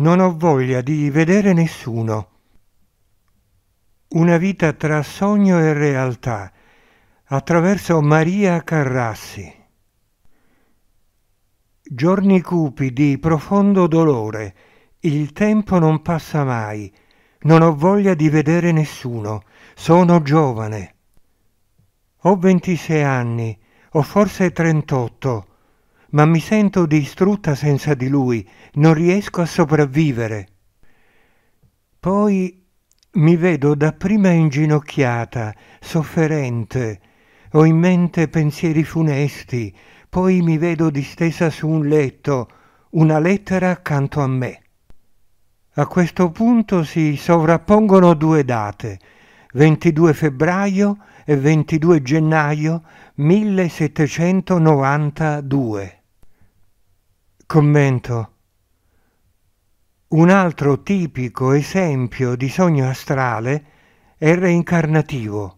Non ho voglia di vedere nessuno. Una vita tra sogno e realtà attraverso Maria Carrassi. Giorni cupi di profondo dolore, il tempo non passa mai, non ho voglia di vedere nessuno, sono giovane. Ho 26 anni, o forse 38, ma mi sento distrutta senza di lui, non riesco a sopravvivere. Poi mi vedo dapprima inginocchiata, sofferente, ho in mente pensieri funesti, poi mi vedo distesa su un letto, una lettera accanto a me. A questo punto si sovrappongono due date, 22 febbraio e 22 gennaio 1792. Commento. Un altro tipico esempio di sogno astrale è reincarnativo.